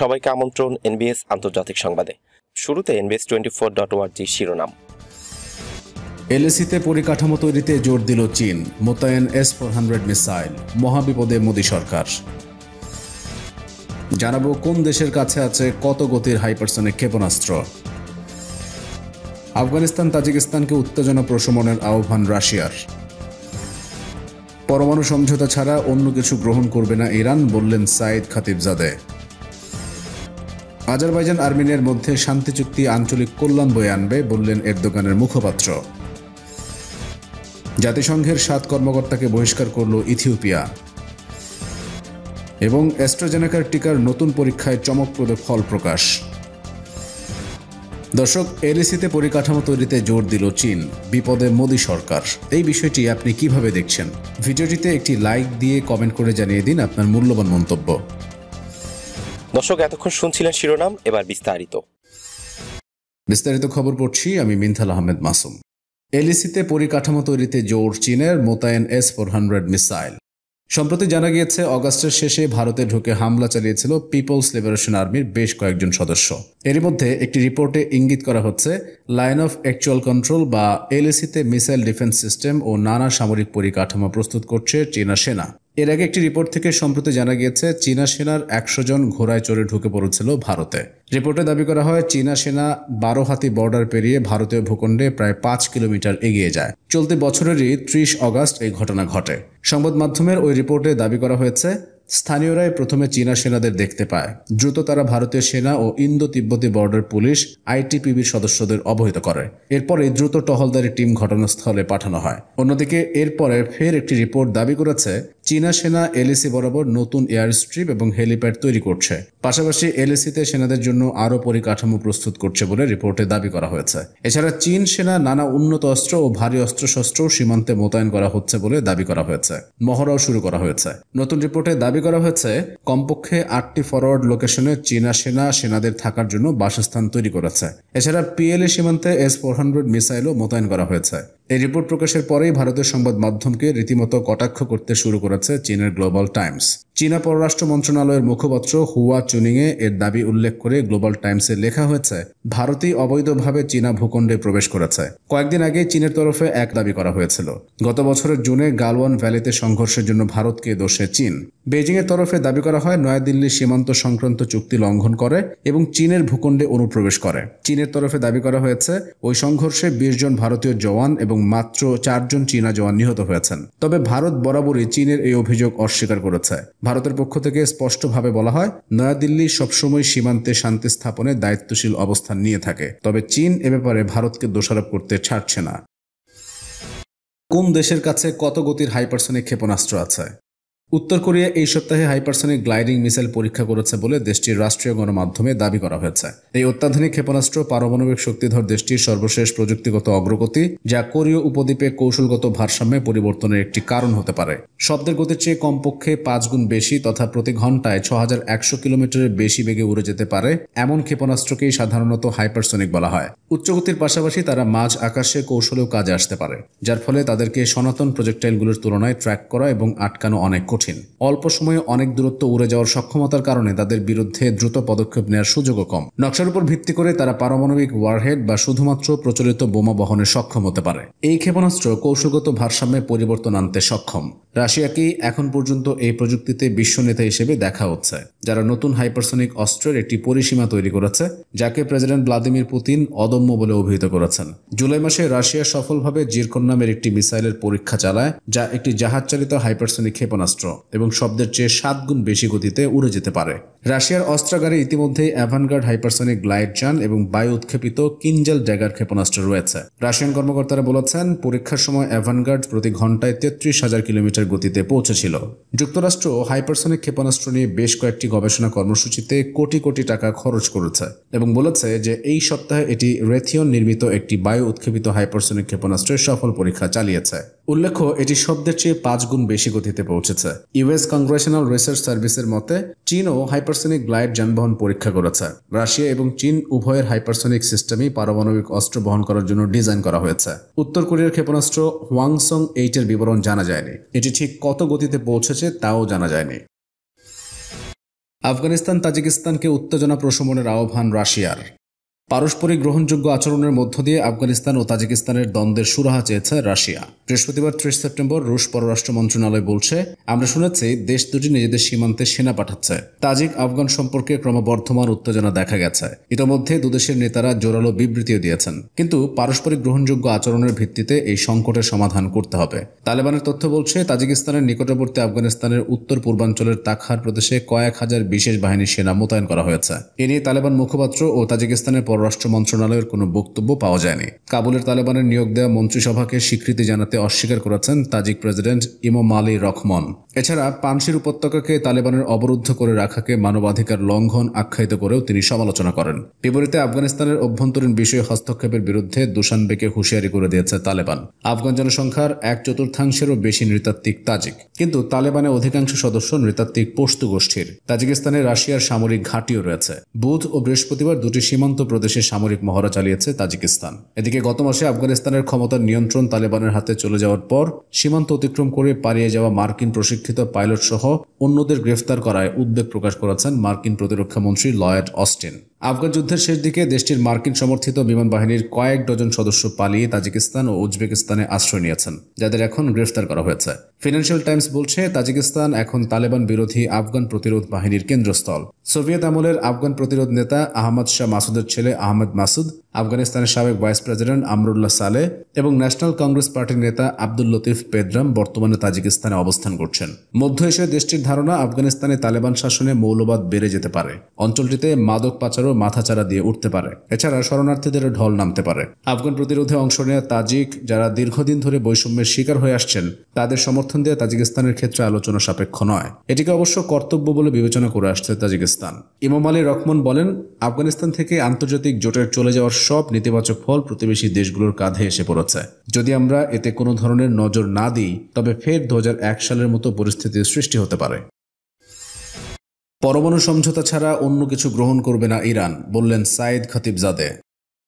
সবাইকে আমন্ত্রণ এনবিএস আন্তর্জাতিক সংবাদে শুরুতে এনবিএস টোয়েন্টি ফোর ডট ওয়ার্জি শিরোনাম এলএসিতে পরিকাঠামো তৈরিতে জোর দিল চীন মোতায়েন এস ফোর হান্ড্রেড মিসাইল মহাবিপদে মোদী সরকার জানাবো কোন দেশের কাছে আছে কত গতির হাইপারসনিক ক্ষেপণাস্ত্র আফগানিস্তান তাজিকিস্তানকে উত্তেজনা প্রশমনের আহ্বান রাশিয়ার পরমাণু সমঝোতা ছাড়া অন্য কিছু গ্রহণ করবে না ইরান বললেন সাইদ খাতিবজাদে আজারবাইজান আর্মেনিয়ার মধ্যে শান্তি চুক্তি আঞ্চলিক কল্যাণ বয়ে আনবে বললেন এরদোগানের মুখপাত্র জাতিসংঘের সাত কর্মকর্তাকে বহিষ্কার করল ইথিওপিয়া এবং অ্যাস্ট্রাজেনেকার টিকার নতুন পরীক্ষায় চমকপ্রদ ফল প্রকাশ দর্শক এলএসিতে পরিকাঠামো তৈরিতে জোর দিল চীন বিপদে মোদি সরকার এই বিষয়টি আপনি কিভাবে দেখছেন ভিডিওটিতে একটি লাইক দিয়ে কমেন্ট করে জানিয়ে দিন আপনার মূল্যবান মন্তব্য দর্শক এতক্ষণ শুনছিলেন শিরোনাম এবার বিস্তারিত বিস্তারিত খবর পড়ছি আমি মিনথাল আহমেদ মাসুম এলইসিতে পরিকাঠামো তৈরিতে জোর চীনের মোতায়েন এস ফোর হান্ড্রেড মিসাইল সম্প্রতি জানা গিয়েছে অগাস্টের শেষে ভারতে ঢুকে হামলা চালিয়েছিল পিপলস লিবারেশন আর্মির বেশ কয়েকজন সদস্য এর মধ্যে একটি রিপোর্টে ইঙ্গিত করা হচ্ছে লাইন অফ অ্যাকচুয়াল কন্ট্রোল বা এলএসিতে মিসাইল ডিফেন্স সিস্টেম ও নানা সামরিক পরিকাঠামো প্রস্তুত করছে চীনা সেনা এর আগে একটি রিপোর্ট থেকে সম্প্রতি জানা গিয়েছে চীনা সেনার একশো জন ঘোড়ায় চড়ে ঢুকে পড়েছিল ভারতে রিপোর্টে দাবি করা হয় চীনা সেনা বারো হাতি বর্ডার পেরিয়ে ভারতীয় ভূখণ্ডে প্রায় পাঁচ কিলোমিটার এগিয়ে যায় চলতি বছরেরই ত্রিশ অগাস্ট এই ঘটনা ঘটে সংবাদ মাধ্যমের ওই রিপোর্টে দাবি করা হয়েছে স্থানীয়রাই প্রথমে চীনা সেনাদের দেখতে পায় দ্রুত তারা ভারতীয় সেনা ও ইন্দো তিব্বতী বর্ডার পুলিশ আইটিপিবির সদস্যদের অবহিত করে এরপরে দ্রুত টহলদারি টিম ঘটনাস্থলে পাঠানো হয় অন্যদিকে এরপরে ফের একটি রিপোর্ট দাবি করেছে চীনা সেনা এলএসি বরাবর নতুন এয়ার স্ট্রিপ এবং হেলিপ্যাড তৈরি করছে পাশাপাশি এলএসিতে সেনাদের জন্য আরও পরিকাঠামো প্রস্তুত করছে বলে রিপোর্টে দাবি করা হয়েছে এছাড়া চীন সেনা নানা উন্নত অস্ত্র ও ভারী অস্ত্রশস্ত্র সীমান্তে মোতায়েন করা হচ্ছে বলে দাবি করা হয়েছে মহড়াও শুরু করা হয়েছে নতুন রিপোর্টে দাবি করা হয়েছে কমপক্ষে আটটি ফরওয়ার্ড লোকেশনে চীনা সেনা সেনাদের থাকার জন্য বাসস্থান তৈরি করেছে এছাড়া পিএলএ সীমান্তে এস ফোর হান্ড্রেড মিসাইলও মোতায়েন করা হয়েছে এই রিপোর্ট প্রকাশের পরেই ভারতের সংবাদ মাধ্যমকে রীতিমতো কটাক্ষ করতে শুরু করেছে চীনের গ্লোবাল টাইমস চীনা পররাষ্ট্র মন্ত্রণালয়ের মুখপাত্র হুয়া চুনিংয়ে এর দাবি উল্লেখ করে গ্লোবাল টাইমসে লেখা হয়েছে ভারতই অবৈধভাবে চীনা ভূখণ্ডে প্রবেশ করেছে কয়েকদিন আগে চীনের তরফে এক দাবি করা হয়েছিল গত বছরের জুনে গালওয়ান ভ্যালিতে সংঘর্ষের জন্য ভারতকে দোষে চীন বেজিংয়ের তরফে দাবি করা হয় নয়াদিল্লির সীমান্ত সংক্রান্ত চুক্তি লঙ্ঘন করে এবং চীনের ভূখণ্ডে অনুপ্রবেশ করে চীনের তরফে দাবি করা হয়েছে ওই সংঘর্ষে বিশ জন ভারতীয় জওয়ান এবং মাত্র চারজন চীনা জওয়ান নিহত হয়েছেন তবে ভারত বরাবরই চীনের এই অভিযোগ অস্বীকার করেছে ভারতের পক্ষ থেকে স্পষ্টভাবে বলা হয় নয়াদিল্লি সবসময় সীমান্তে শান্তি স্থাপনে দায়িত্বশীল অবস্থান নিয়ে থাকে তবে চীন এ ব্যাপারে ভারতকে দোষারোপ করতে ছাড়ছে না কোন দেশের কাছে কত গতির হাইপারসনিক ক্ষেপণাস্ত্র আছে উত্তর কোরিয়া এই সপ্তাহে হাইপারসনিক গ্লাইডিং মিসাইল পরীক্ষা করেছে বলে দেশটির রাষ্ট্রীয় গণমাধ্যমে দাবি করা হয়েছে এই অত্যাধুনিক ক্ষেপণাস্ত্র পারমাণবিক শক্তিধর দেশটির সর্বশেষ প্রযুক্তিগত অগ্রগতি যা কোরীয় উপদ্বীপে কৌশলগত ভারসাম্যে পরিবর্তনের একটি কারণ হতে পারে শব্দের গতির চেয়ে কমপক্ষে পাঁচ গুণ বেশি তথা প্রতি ঘন্টায় ছ হাজার একশো কিলোমিটারের বেশি বেগে উড়ে যেতে পারে এমন ক্ষেপণাস্ত্রকেই সাধারণত হাইপারসনিক বলা হয় উচ্চগতির পাশাপাশি তারা মাঝ আকাশে কৌশলেও কাজে আসতে পারে যার ফলে তাদেরকে সনাতন প্রজেক্টাইলগুলোর তুলনায় ট্র্যাক করা এবং আটকানো অনেক কঠিন অল্প সময়ে অনেক দূরত্ব উড়ে যাওয়ার সক্ষমতার কারণে তাদের বিরুদ্ধে দ্রুত পদক্ষেপ নেওয়ার সুযোগও কম নকশার উপর ভিত্তি করে তারা পারমাণবিক ওয়ারহেড বা শুধুমাত্র প্রচলিত বোমা বহনে সক্ষম হতে পারে এই ক্ষেপণাস্ত্র কৌশলগত ভারসাম্যে পরিবর্তন আনতে সক্ষম রাশিয়াকে এখন পর্যন্ত এই প্রযুক্তিতে বিশ্ব নেতা হিসেবে দেখা হচ্ছে যারা নতুন হাইপারসোনিক অস্ত্রের একটি পরিসীমা তৈরি করেছে যাকে প্রেসিডেন্ট ভ্লাদিমির পুতিন অদম্য বলে অভিহিত করেছেন জুলাই মাসে রাশিয়া সফলভাবে জিরকন নামের একটি মিসাইলের পরীক্ষা চালায় যা একটি জাহাজ চালিত হাইপারসোনিক ক্ষেপণাস্ত্র এবং শব্দের চেয়ে সাত গুণ বেশি গতিতে উড়ে যেতে পারে রাশিয়ার অস্ত্রাগারে ইতিমধ্যে অ্যাভানগার্ড হাইপারসোনিক গ্লাইড যান এবং বায়ু উৎক্ষেপিত কিঞ্জাল ড্যাগার ক্ষেপণাস্ত্র রয়েছে রাশিয়ান কর্মকর্তারা বলেছেন পরীক্ষার সময় অ্যাভানগার্ড প্রতি ঘন্টায় তেত্রিশ হাজার কিলোমিটার গতিতে পৌঁছেছিল যুক্তরাষ্ট্র হাইপারসনিক ক্ষেপণাস্ত্র নিয়ে বেশ কয়েকটি গবেষণা কর্মসূচিতে কোটি কোটি টাকা খরচ করেছে এবং বলেছে যে এই সপ্তাহে এটি রেথিয়ন নির্মিত একটি বায়ু উৎক্ষেপিত হাইপারসনিক ক্ষেপণাস্ত্রের সফল পরীক্ষা চালিয়েছে উল্লেখ্য এটি শব্দের চেয়ে পাঁচ গুণ বেশি গতিতে পৌঁছেছে ইউএস কংগ্রেশনাল রিসার্চ সার্ভিসের মতে চীনও হাইপারসনিক গ্লাইড যানবাহন পরীক্ষা করেছে রাশিয়া এবং চীন উভয়ের হাইপারসনিক সিস্টেমই পারমাণবিক অস্ত্র বহন করার জন্য ডিজাইন করা হয়েছে উত্তর কোরিয়ার ক্ষেপণাস্ত্র হোয়াংসং এইটের বিবরণ জানা যায়নি এটি ঠিক কত গতিতে পৌঁছেছে তাও জানা যায়নি আফগানিস্তান তাজিকিস্তানকে উত্তেজনা প্রশমনের আহ্বান রাশিয়ার পারস্পরিক গ্রহণযোগ্য আচরণের মধ্য দিয়ে আফগানিস্তান ও তাজিকিস্তানের দ্বন্দ্বের সুরাহা চেয়েছে রাশিয়া বৃহস্পতিবার ত্রিশ সেপ্টেম্বর রুশ পররাষ্ট্র মন্ত্রণালয় বলছে আমরা শুনেছি দেশ দুটি নিজেদের সীমান্তে সেনা পাঠাচ্ছে তাজিক আফগান সম্পর্কে ক্রমবর্ধমান উত্তেজনা দেখা গেছে ইতোমধ্যে দুদেশের নেতারা জোরালো বিবৃতিও দিয়েছেন কিন্তু পারস্পরিক গ্রহণযোগ্য আচরণের ভিত্তিতে এই সংকটের সমাধান করতে হবে তালেবানের তথ্য বলছে তাজিকিস্তানের নিকটবর্তী আফগানিস্তানের উত্তর পূর্বাঞ্চলের তাকহার প্রদেশে কয়েক হাজার বিশেষ বাহিনীর সেনা মোতায়েন করা হয়েছে এ নিয়ে তালেবান মুখপাত্র ও তাজিকিস্তানের পররাষ্ট্র মন্ত্রণালয়ের কোনো বক্তব্য পাওয়া যায়নি কাবুলের তালেবানের নিয়োগ দেওয়া মন্ত্রিসভাকে স্বীকৃতি জানাতে অস্বীকার করেছেন তাজিক প্রেসিডেন্ট ইমাম আলী রহমান এছাড়া পানসির উপত্যকাকে তালেবানের অবরুদ্ধ করে রাখাকে মানবাধিকার লঙ্ঘন আখ্যায়িত করেও তিনি সমালোচনা করেন বিপরীতে আফগানিস্তানের অভ্যন্তরীণ বিষয়ে হস্তক্ষেপের বিরুদ্ধে দুশানবেকে হুঁশিয়ারি করে দিয়েছে তালেবান আফগান জনসংখ্যার এক চতুর্থাংশেরও বেশি নৃতাত্ত্বিক তাজিক কিন্তু তালেবানের অধিকাংশ সদস্য নৃতাত্ত্বিক পশতু গোষ্ঠীর তাজিকিস্তানে রাশিয়ার সামরিক ঘাঁটিও রয়েছে বুধ ও বৃহস্পতিবার দুটি সীমান্ত প্রদেশ দেশের সামরিক মহড়া চালিয়েছে তাজিকিস্তান এদিকে গত মাসে আফগানিস্তানের ক্ষমতার নিয়ন্ত্রণ তালেবানের হাতে চলে যাওয়ার পর সীমান্ত অতিক্রম করে পালিয়ে যাওয়া মার্কিন প্রশিক্ষিত পাইলট সহ অন্যদের গ্রেফতার করায় উদ্বেগ প্রকাশ করেছেন মার্কিন প্রতিরক্ষা মন্ত্রী লয়েড অস্টিন আফগান যুদ্ধের শেষ দিকে দেশটির মার্কিন সমর্থিত বিমান বাহিনীর কয়েক ডজন সদস্য পালিয়ে তাজিকিস্তান ও উজবেকিস্তানে আশ্রয় নিয়েছেন যাদের এখন গ্রেফতার করা হয়েছে ফিনান্সিয়াল টাইমস বলছে তাজিকিস্তান এখন তালেবান বিরোধী আফগান প্রতিরোধ বাহিনীর কেন্দ্রস্থল সোভিয়েত আমলের আফগান প্রতিরোধ নেতা আহমদ শাহ মাসুদের ছেলে আহমদ মাসুদ আফগানিস্তানের সাবেক ভাইস প্রেসিডেন্ট আমরুল্লাহ সালে এবং ন্যাশনাল কংগ্রেস পার্টির নেতা আব্দুল লতিফ পেদ্রাম বর্তমানে তাজিকিস্তানে অবস্থান করছেন মধ্য এশিয়ায় দেশটির ধারণা আফগানিস্তানে তালেবান শাসনে মৌলবাদ বেড়ে যেতে পারে অঞ্চলটিতে মাদক পাচারও মাথাচাড়া দিয়ে উঠতে পারে এছাড়া শরণার্থীদের ঢল নামতে পারে আফগান প্রতিরোধে অংশ নেওয়া তাজিক যারা দীর্ঘদিন ধরে বৈষম্যের শিকার হয়ে আসছেন তাদের সমর্থন সমর্থন দেওয়া তাজিকিস্তানের ক্ষেত্রে আলোচনা সাপেক্ষ নয় এটিকে অবশ্য কর্তব্য বলে বিবেচনা করে আসছে তাজিকিস্তান ইমাম আলী রহমান বলেন আফগানিস্তান থেকে আন্তর্জাতিক জোটের চলে যাওয়ার সব নেতিবাচক ফল প্রতিবেশী দেশগুলোর কাঁধে এসে পড়েছে যদি আমরা এতে কোনো ধরনের নজর না দিই তবে ফের দু সালের মতো পরিস্থিতির সৃষ্টি হতে পারে পরমাণু সমঝোতা ছাড়া অন্য কিছু গ্রহণ করবে না ইরান বললেন সাইদ খতিবজাদে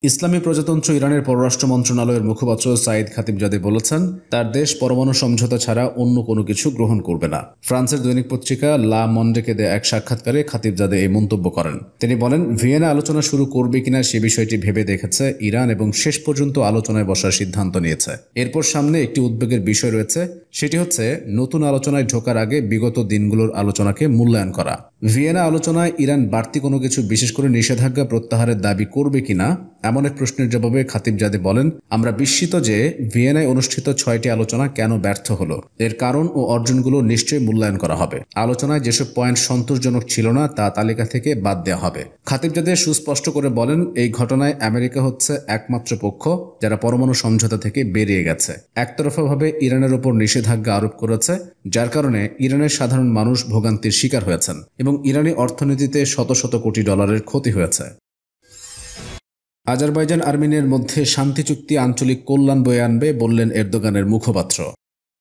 ইসলামী প্রজাতন্ত্র ইরানের পররাষ্ট্র মন্ত্রণালয়ের মুখপাত্র সাইদ খাতিবজাদে বলেছেন তার দেশ পরমাণু সমঝোতা ছাড়া অন্য কোনো কিছু গ্রহণ করবে না ফ্রান্সের দৈনিক পত্রিকা লা মন্ডেকে দেয়া এক সাক্ষাৎকারে খাতিবজাদে এই মন্তব্য করেন তিনি বলেন ভিয়েনা আলোচনা শুরু করবে কিনা সে বিষয়টি ভেবে দেখেছে ইরান এবং শেষ পর্যন্ত আলোচনায় বসার সিদ্ধান্ত নিয়েছে এরপর সামনে একটি উদ্বেগের বিষয় রয়েছে সেটি হচ্ছে নতুন আলোচনায় ঢোকার আগে বিগত দিনগুলোর আলোচনাকে মূল্যায়ন করা ভিয়েনা আলোচনায় ইরান বাড়তি কোনো কিছু বিশেষ করে নিষেধাজ্ঞা প্রত্যাহারের দাবি করবে কিনা এমন এক প্রশ্নের জবাবে খাতিব জাদে বলেন আমরা বিস্মিত যে ভিয়েনায় অনুষ্ঠিত ছয়টি আলোচনা কেন ব্যর্থ হলো এর কারণ ও অর্জনগুলো নিশ্চয়ই মূল্যায়ন করা হবে আলোচনায় যেসব পয়েন্ট সন্তোষজনক ছিল না তা তালিকা থেকে বাদ দেওয়া হবে খাতিব জাদে সুস্পষ্ট করে বলেন এই ঘটনায় আমেরিকা হচ্ছে একমাত্র পক্ষ যারা পরমাণু সমঝোতা থেকে বেরিয়ে গেছে একতরফাভাবে ইরানের ওপর নিষেধাজ্ঞা আরোপ করেছে যার কারণে ইরানের সাধারণ মানুষ ভোগান্তির শিকার হয়েছেন এবং এবং ইরানি অর্থনীতিতে শত শত কোটি ডলারের ক্ষতি হয়েছে আজারবাইজান আর্মেনিয়ার মধ্যে শান্তি চুক্তি আঞ্চলিক কল্যাণ বয়ে আনবে বললেন এরদোগানের মুখপাত্র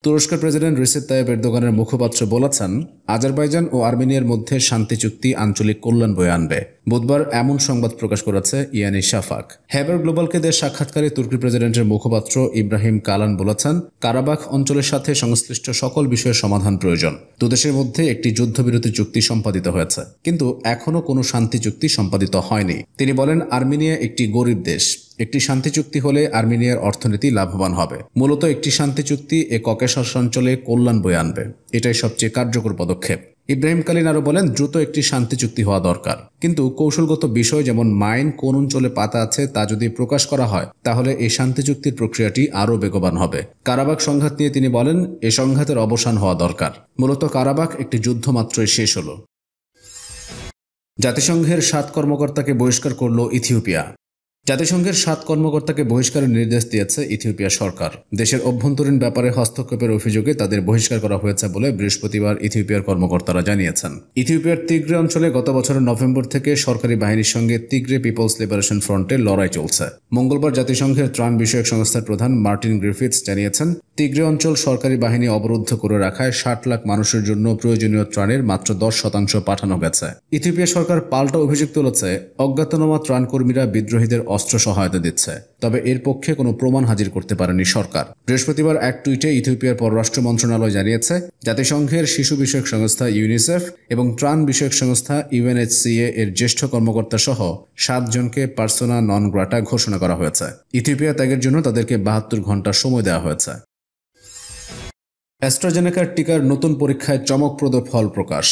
তুরস্কের প্রেসিডেন্ট রিসেদ তাইব এরদোগানের মুখপাত্র বলেছেন আজারবাইজান ও আর্মেনিয়ার মধ্যে শান্তি চুক্তি আঞ্চলিক কল্যাণ বয়ে আনবে বুধবার এমন সংবাদ প্রকাশ করেছে ইয়ানি শাফাক হ্যাবার গ্লোবালকে দেশ সাক্ষাৎকারে তুর্কি প্রেসিডেন্টের মুখপাত্র ইব্রাহিম কালান বলেছেন কারাবাখ অঞ্চলের সাথে সংশ্লিষ্ট সকল বিষয়ের সমাধান প্রয়োজন দুদেশের মধ্যে একটি যুদ্ধবিরতি চুক্তি সম্পাদিত হয়েছে কিন্তু এখনও কোনো শান্তি চুক্তি সম্পাদিত হয়নি তিনি বলেন আর্মেনিয়া একটি গরিব দেশ একটি শান্তি চুক্তি হলে আর্মেনিয়ার অর্থনীতি লাভবান হবে মূলত একটি শান্তি চুক্তি এ ককেশাস অঞ্চলে কল্যাণ বয়ে আনবে এটাই সবচেয়ে কার্যকর পদক্ষেপ ইব্রাহিম কালিন আরও বলেন দ্রুত একটি শান্তি চুক্তি হওয়া দরকার কিন্তু কৌশলগত বিষয় যেমন মাইন কোন অঞ্চলে পাতা আছে তা যদি প্রকাশ করা হয় তাহলে এই শান্তি চুক্তির প্রক্রিয়াটি আরও বেগবান হবে কারাবাক সংঘাত নিয়ে তিনি বলেন এ সংঘাতের অবসান হওয়া দরকার মূলত কারাবাক একটি যুদ্ধ মাত্রই শেষ হল জাতিসংঘের সাত কর্মকর্তাকে বহিষ্কার করল ইথিওপিয়া জাতিসংঘের সাত কর্মকর্তাকে বহিষ্কারের নির্দেশ দিয়েছে ইথিওপিয়া সরকার দেশের অভ্যন্তরীণ ব্যাপারে হস্তক্ষেপের অভিযোগে তাদের বহিষ্কার করা হয়েছে বলে বৃহস্পতিবার ইথিওপিয়ার কর্মকর্তারা জানিয়েছেন ইথিওপিয়ার তিগ্রে অঞ্চলে গত বছরের নভেম্বর থেকে সরকারি বাহিনীর সঙ্গে তিগ্রে পিপলস লিবারেশন ফ্রন্টে লড়াই চলছে মঙ্গলবার জাতিসংঘের ত্রাণ বিষয়ক সংস্থার প্রধান মার্টিন গ্রিফিথস জানিয়েছেন তিগ্রে অঞ্চল সরকারি বাহিনী অবরুদ্ধ করে রাখায় ষাট লাখ মানুষের জন্য প্রয়োজনীয় ত্রাণের মাত্র দশ শতাংশ পাঠানো গেছে ইথিওপিয়া সরকার পাল্টা অভিযোগ তুলেছে অজ্ঞাতনামা ত্রাণকর্মীরা বিদ্রোহীদের অস্ত্র সহায়তা দিচ্ছে তবে এর পক্ষে কোনো প্রমাণ হাজির করতে পারেনি সরকার বৃহস্পতিবার এক টুইটে ইথিওপিয়ার পররাষ্ট্র মন্ত্রণালয় জানিয়েছে জাতিসংঘের শিশু বিষয়ক সংস্থা ইউনিসেফ এবং ত্রাণ বিষয়ক সংস্থা ইউএনএচসিএ এর জ্যেষ্ঠ কর্মকর্তা সহ সাতজনকে পার্সোনা নন গ্রাটা ঘোষণা করা হয়েছে ইথিওপিয়া ত্যাগের জন্য তাদেরকে বাহাত্তর ঘন্টা সময় দেওয়া হয়েছে অ্যাস্ট্রাজেনেকার টিকার নতুন পরীক্ষায় চমকপ্রদ ফল প্রকাশ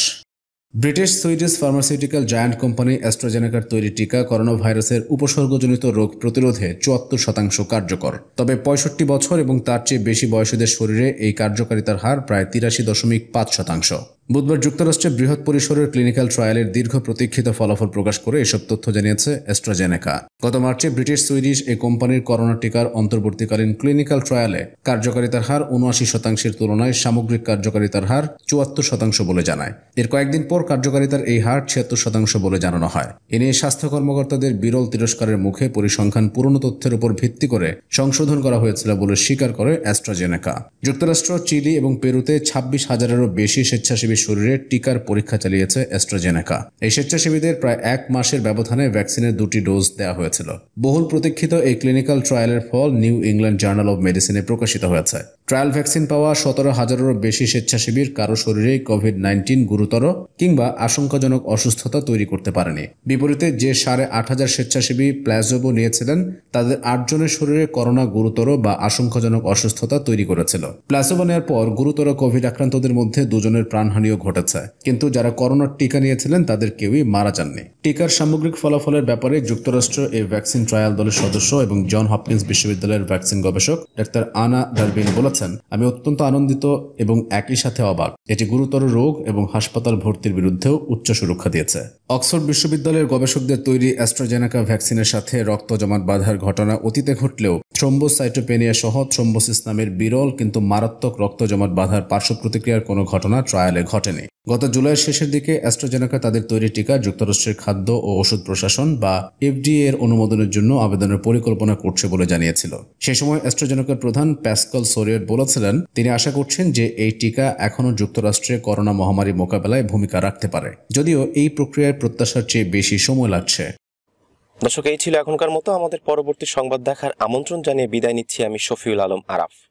British Swedish pharmaceutical giant company অ্যাস্ট্রোজেনেকার তৈরি টিকা করোনা ভাইরাসের উপসর্গজনিত রোগ প্রতিরোধে চুয়াত্তর শতাংশ কার্যকর তবে পঁয়ষট্টি বছর এবং তার চেয়ে বেশি বয়সীদের শরীরে এই কার্যকারিতার হার প্রায় তিরাশি দশমিক পাঁচ শতাংশ বুধবার যুক্তরাষ্ট্রে বৃহৎ পরিসরের ক্লিনিক্যাল ট্রায়ালের দীর্ঘ প্রতীক্ষিত ফলাফল প্রকাশ করে এসব তথ্য জানিয়েছে অ্যাস্ট্রাজেনেকা গত মার্চে ব্রিটিশ সুইডিশ এই কোম্পানির করোনা টিকার অন্তর্বর্তীকালীন ক্লিনিক্যাল ট্রায়ালে কার্যকারিতার হার উনআশি শতাংশের তুলনায় সামগ্রিক কার্যকারিতার হার চুয়াত্তর শতাংশ বলে জানায় এর কয়েকদিন পর কার্যকারিতার এই হার ছিয়াত্তর শতাংশ বলে জানানো হয় এ নিয়ে স্বাস্থ্য কর্মকর্তাদের বিরল তিরস্কারের মুখে পরিসংখ্যান পুরনো তথ্যের উপর ভিত্তি করে সংশোধন করা হয়েছিল বলে স্বীকার করে অ্যাস্ট্রাজেনেকা যুক্তরাষ্ট্র চিলি এবং পেরুতে ছাব্বিশ হাজারেরও বেশি স্বেচ্ছাসেবী শরীরের টিকার পরীক্ষা চালিয়েছে অ্যাস্ট্রাজেনেকা এই স্বেচ্ছাসেবীদের প্রায় এক মাসের ব্যবধানে ভ্যাকসিনের দুটি ডোজ দেওয়া হয়েছিল বহুল প্রতীক্ষিত এই ক্লিনিক্যাল ট্রায়ালের ফল নিউ ইংল্যান্ড জার্নাল অব মেডিসিনে প্রকাশিত হয়েছে ট্রায়াল ভ্যাকসিন পাওয়া সতেরো হাজারেরও বেশি স্বেচ্ছাসেবীর কারো শরীরে কোভিড নাইন্টিন গুরুতর কিংবা আশঙ্কাজনক অসুস্থতা তৈরি করতে পারেনি বিপরীতে যে সাড়ে আট হাজার স্বেচ্ছাসেবী প্ল্যাজোবো নিয়েছিলেন তাদের আটজনের শরীরে করোনা গুরুতর বা আশঙ্কাজনক অসুস্থতা তৈরি করেছিল প্ল্যাজোবো নেওয়ার পর গুরুতর কোভিড আক্রান্তদের মধ্যে দুজনের প্রাণহানিও ঘটেছে কিন্তু যারা করোনার টিকা নিয়েছিলেন তাদের কেউই মারা যাননি টিকার সামগ্রিক ফলাফলের ব্যাপারে যুক্তরাষ্ট্র এই ভ্যাকসিন ট্রায়াল দলের সদস্য এবং জন হপকিন্স বিশ্ববিদ্যালয়ের ভ্যাকসিন গবেষক ডাক্তার আনা ডারবিন বলেছেন জানাচ্ছেন আমি অত্যন্ত আনন্দিত এবং একই সাথে অবাক এটি গুরুতর রোগ এবং হাসপাতাল ভর্তির বিরুদ্ধেও উচ্চ সুরক্ষা দিয়েছে অক্সফোর্ড বিশ্ববিদ্যালয়ের গবেষকদের তৈরি অ্যাস্ট্রোজেনাকা ভ্যাকসিনের সাথে রক্ত জমাট বাধার ঘটনা অতীতে ঘটলেও থ্রম্বোসাইটোপেনিয়া সহ থ্রম্বোসিস নামের বিরল কিন্তু মারাত্মক রক্ত জমাট বাধার পার্শ্ব প্রতিক্রিয়ার কোনো ঘটনা ট্রায়ালে ঘটেনি গত জুলাইয়ের শেষের দিকে অ্যাস্ট্রোজেনাকা তাদের তৈরি টিকা যুক্তরাষ্ট্রের খাদ্য ও ওষুধ প্রশাসন বা এফডিএ এর অনুমোদনের জন্য আবেদনের পরিকল্পনা করছে বলে জানিয়েছিল সে সময় অ্যাস্ট্রোজেনাকার প্রধান প্যাসকল সোরিয়ট বলেছিলেন তিনি আশা করছেন যে এই টিকা এখনও যুক্তরাষ্ট্রে করোনা মহামারী মোকাবেলায় ভূমিকা রাখতে পারে যদিও এই প্রক্রিয়ায় প্রত্যাশার চেয়ে বেশি সময় লাগছে দর্শক এই ছিল এখনকার মতো আমাদের পরবর্তী সংবাদ দেখার আমন্ত্রণ জানিয়ে বিদায় নিচ্ছি আমি শফিউল আলম আরাফ